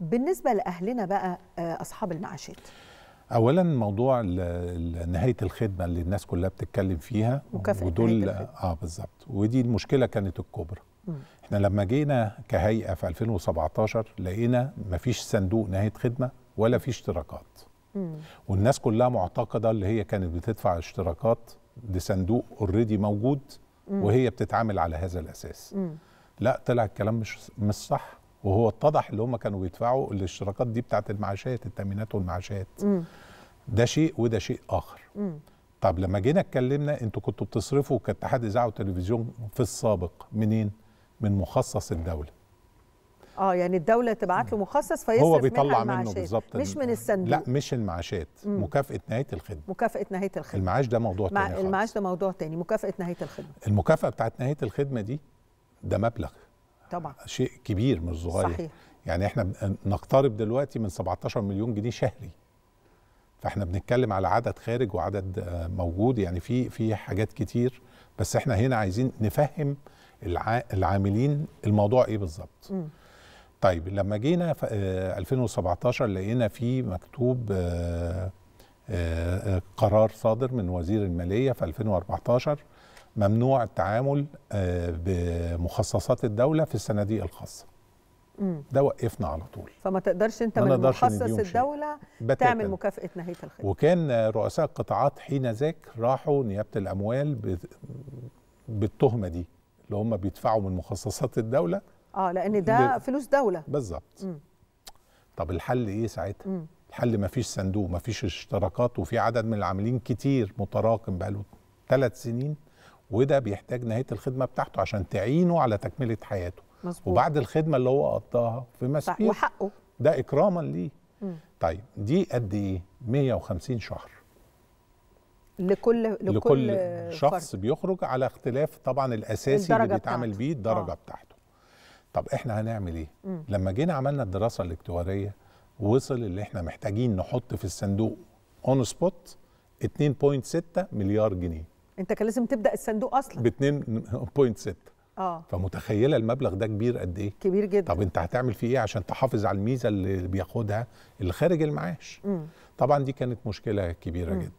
بالنسبه لاهلنا بقى آه، اصحاب المعاشات اولا موضوع نهايه الخدمه اللي الناس كلها بتتكلم فيها ودول اه بالظبط ودي المشكله كانت الكبرى م. احنا لما جينا كهيئه في 2017 لقينا مفيش صندوق نهايه خدمه ولا في اشتراكات والناس كلها معتقده اللي هي كانت بتدفع اشتراكات لصندوق اوريدي موجود وهي بتتعامل على هذا الاساس لا طلع الكلام مش مش صح وهو اتضح اللي هم كانوا بيدفعوا الاشتراكات دي بتاعت المعاشات التامينات والمعاشات م. ده شيء وده شيء اخر م. طب لما جينا اتكلمنا انتوا كنتوا بتصرفوا كاتحاد اذاعه وتلفزيون في السابق منين من مخصص الدوله اه يعني الدوله تبعت له مخصص فيصرف هو بيطلع منها منه بالظبط مش من الصندوق لا مش المعاشات مم. مكافاه نهايه الخدمه مكافاه نهايه الخدمه المعاش ده موضوع مع تاني المعاش ده موضوع تاني مكافاه نهايه الخدمه المكافاه بتاعت نهايه الخدمه دي ده مبلغ طبعا شيء كبير مش صغير صحيح يعني احنا نقترب دلوقتي من 17 مليون جنيه شهري فاحنا بنتكلم على عدد خارج وعدد آه، موجود يعني في في حاجات كتير بس احنا هنا عايزين نفهم العاملين الموضوع ايه بالظبط طيب لما جينا آه، في 2017 لقينا في مكتوب آه، قرار صادر من وزير الماليه في 2014 ممنوع التعامل آه، بمخصصات الدوله في الصناديق الخاصه ده وقفنا على طول فما تقدرش انت من مخصص الدوله تعمل مكافاه نهايه الخدمه وكان رؤساء القطاعات حين ذاك راحوا نيابه الاموال بالتهمه دي اللي هم بيدفعوا من مخصصات الدوله اه لان ده ل... فلوس دوله بالظبط طب الحل ايه ساعتها الحل الحل مفيش صندوق مفيش اشتراكات وفي عدد من العاملين كتير متراكم بقاله ثلاث سنين وده بيحتاج نهايه الخدمه بتاعته عشان تعينه على تكمله حياته مزبوط. وبعد الخدمه اللي هو قضاها في مسيرته وحقه ده اكراما ليه مم. طيب دي قد ايه 150 شهر لكل لكل, لكل شخص فرد. بيخرج على اختلاف طبعا الاساسي اللي بيتعامل بيه الدرجه آه. بتاعته طب احنا هنعمل ايه مم. لما جينا عملنا الدراسه الاكتواريه وصل اللي احنا محتاجين نحط في الصندوق اون سبوت 2.6 مليار جنيه انت كان لازم تبدا الصندوق اصلا ب 2.6 اه فمتخيله المبلغ ده كبير قد ايه كبير جدا طب انت هتعمل فيه ايه عشان تحافظ على الميزه اللي بياخدها اللي خارج المعاش م. طبعا دي كانت مشكله كبيره م. جدا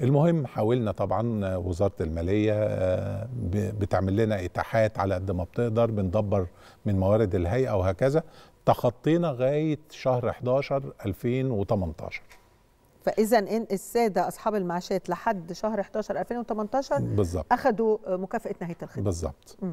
المهم حاولنا طبعا وزاره الماليه آه، بتعمل لنا اتاحات على قد ما بتقدر بندبر من موارد الهيئه وهكذا تخطينا غايه شهر 11 2018 فاذا ان الساده اصحاب المعاشات لحد شهر 11 2018 بالظبط اخذوا مكافاه نهايه الخدمه بالظبط